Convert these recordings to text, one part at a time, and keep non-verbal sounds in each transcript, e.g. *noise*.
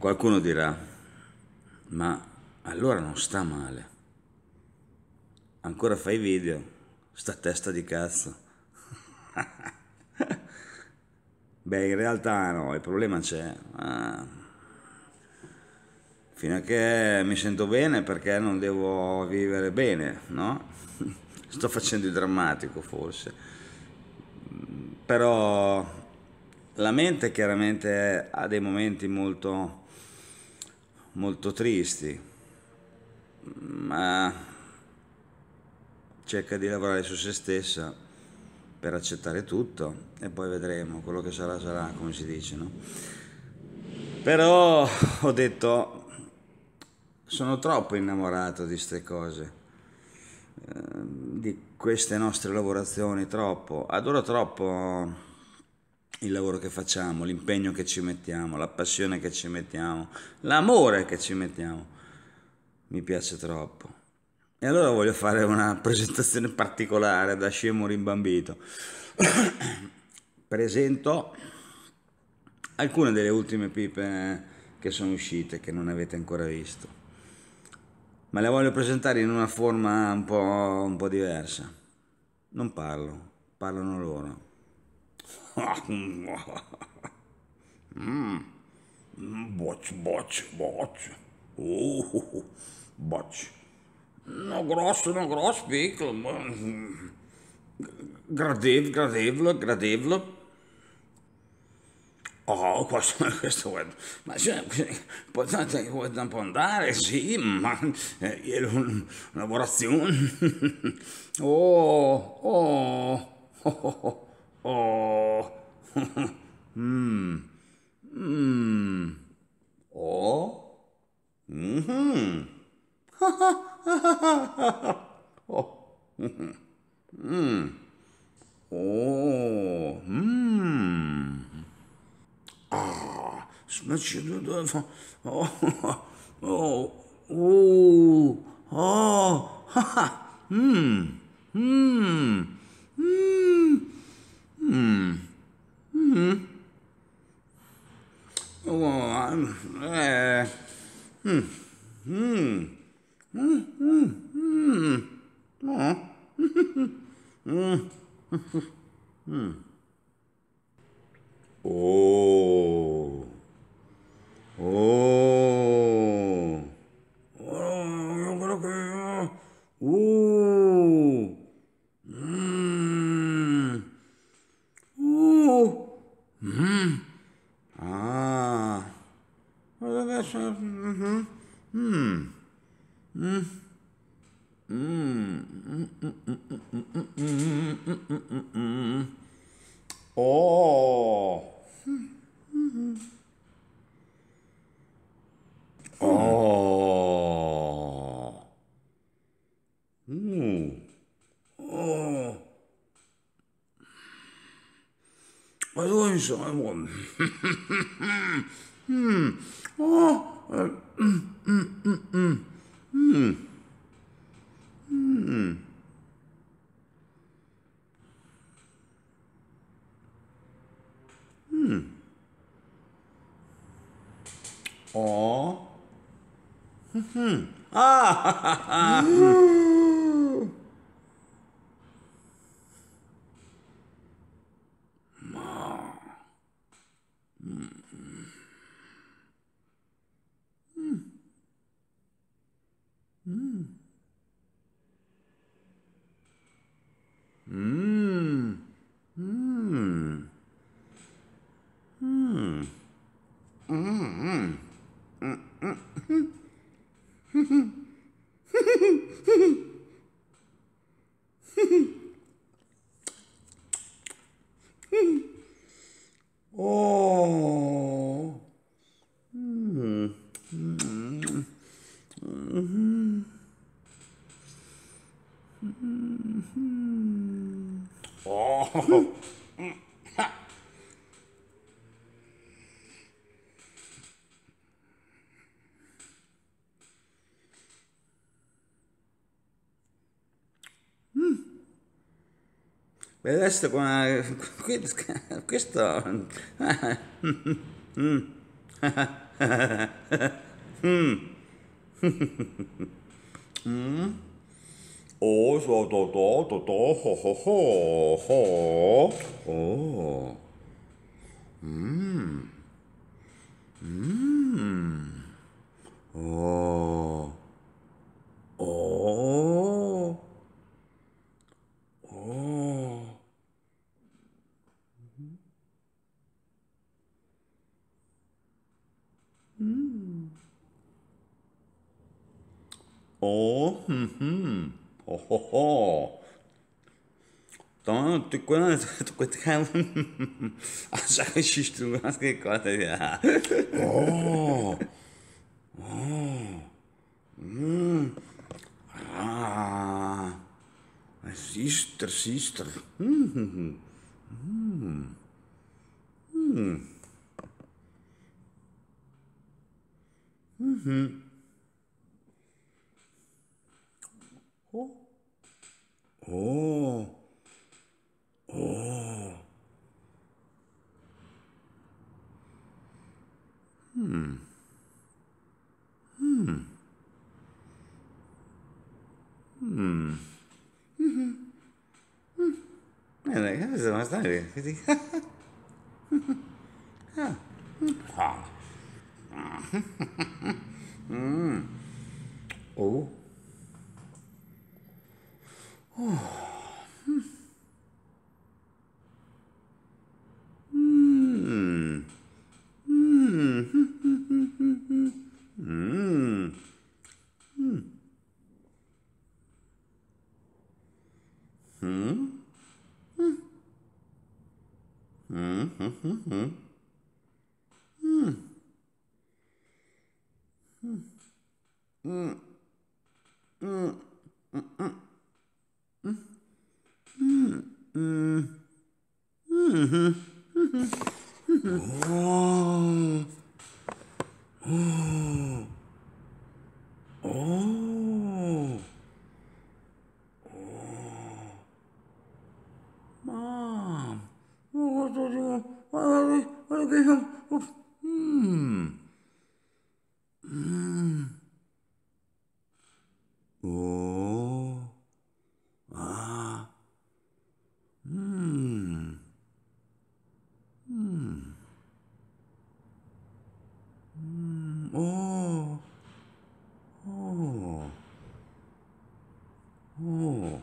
Qualcuno dirà, ma allora non sta male. Ancora fai video, sta testa di cazzo. *laughs* Beh, in realtà no, il problema c'è. Ah. Fino a che mi sento bene perché non devo vivere bene, no? *laughs* Sto facendo il drammatico forse. Però la mente chiaramente ha dei momenti molto molto tristi, ma cerca di lavorare su se stessa per accettare tutto e poi vedremo quello che sarà sarà, come si dice, no? Però ho detto, sono troppo innamorato di queste cose, eh, di queste nostre lavorazioni, troppo, adoro troppo il lavoro che facciamo, l'impegno che ci mettiamo, la passione che ci mettiamo, l'amore che ci mettiamo. Mi piace troppo. E allora voglio fare una *laughs* presentazione particolare da scemo rimbambito. *coughs* Presento alcune delle ultime pipe che sono uscite, che non avete ancora visto. Ma le voglio presentare in una forma un po', un po diversa. Non parlo, parlano loro. hum, bote, bote, bote. Oh, bote. Não grosso, não grosso, pico. Gradevla, gradevla, gradevla. Oh, questo, questo è... Ma cioè, potete andare, sì, ma è una lavorazione. Oh, oh, oh. oh. 어, *laughs* 음, 음, 어, 음, 하하하하하하, *laughs* 어, 음, 오, 음, 아, 스매치도 어, *laughs* 어, 오, 아, 하하, 음, 음, 음. Hmm. Mm-mm-mm-mm-mm. Oh. Mm-hmm. Oh. Mm. Oh. I då en sån? Hmm. Oh. Uh, mm. oh. Mm. Mm. Mm-hmm. Mm-hmm. Oh. E adesso qua, questo... Oh, so, to, to, to, to, ho, ho, ho, ho, oh. Mmm. Mmm. Oh. Uhum. Oh, oh, oh. Tanto quanto, quanto já registro que conta já. Oh. Oh. Hum. Ah. É sister, sister. Uhum. Hum. Hum. Hum. hum 어? 오. 오. 음. 음. 음. 음. 음. 네, 그래서 맞다네. 그지? 하. 하. 음. 오. Hmm. Hmm. Hmm. Hmm. Hmm. Hmm. Hmm. Hmm. Hmm. Mm. Mm-hmm. Mm-hmm. Mm-hmm. Oh. Oh. Oh. *laughs*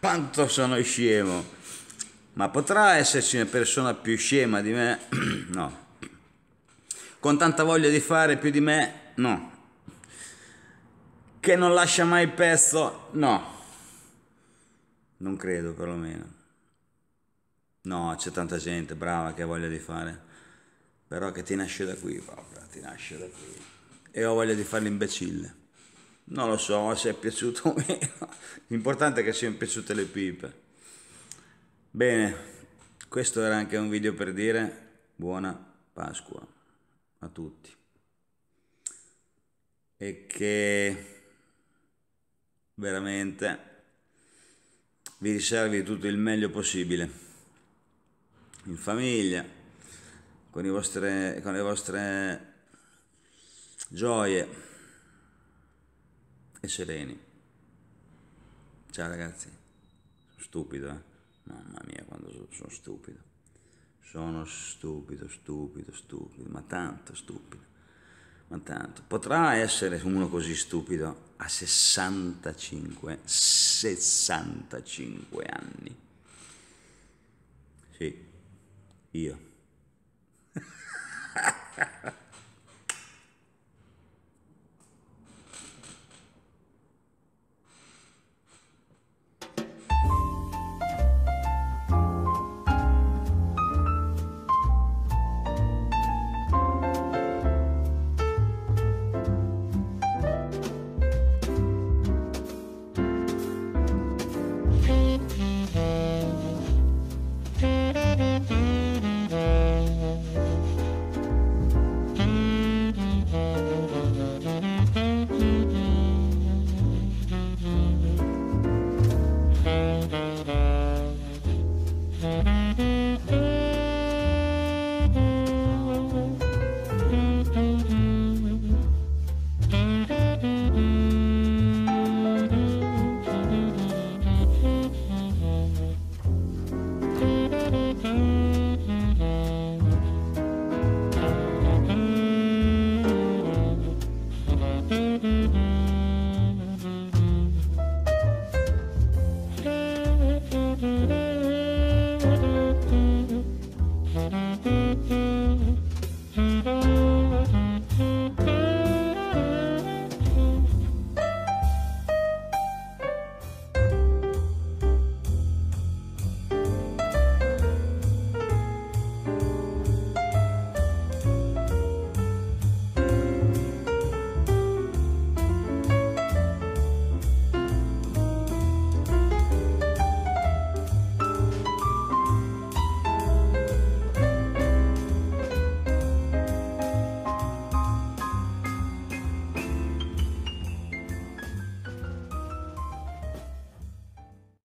Quanto sono scemo! Ma potrà esserci una persona più scema di me? *clears throat* No con tanta voglia di fare più di me, no. Che non lascia mai il pezzo, no. Non credo perlomeno. No, c'è tanta gente brava che ha voglia di fare, però che ti nasce da qui proprio, ti nasce da qui. E ho voglia di fare l'imbecille. Non lo so se è piaciuto o meno, l'importante è che siano piaciute le pipe. Bene, questo era anche un video per dire buona Pasqua a tutti e che veramente vi riservi tutto il meglio possibile in famiglia con, vostre, con le vostre gioie e sereni ciao ragazzi sono stupido eh? mamma mia quando sono stupido sono stupido, stupido, stupido, ma tanto stupido, ma tanto. Potrà essere uno così stupido a 65, 65 anni. Sì, io. *laughs* Thank you.